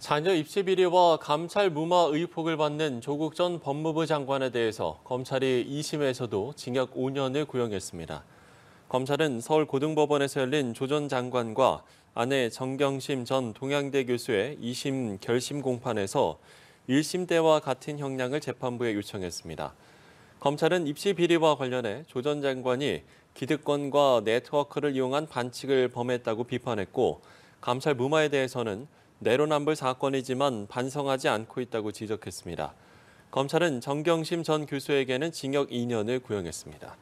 자녀 입시 비리와 감찰 무마 의혹을 받는 조국 전 법무부 장관에 대해서 검찰이 2심에서도 징역 5년을 구형했습니다. 검찰은 서울고등법원에서 열린 조 전 장관과 아내 정경심 전 동양대 교수의 2심 결심 공판에서 1심 때와 같은 형량을 재판부에 요청했습니다. 검찰은 입시 비리와 관련해 조 전 장관이 기득권과 네트워크를 이용한 반칙을 범했다고 비판했고 감찰 무마에 대해서는 내로남불 사건이지만 반성하지 않고 있다고 지적했습니다. 검찰은 정경심 전 교수에게는 징역 2년을 구형했습니다.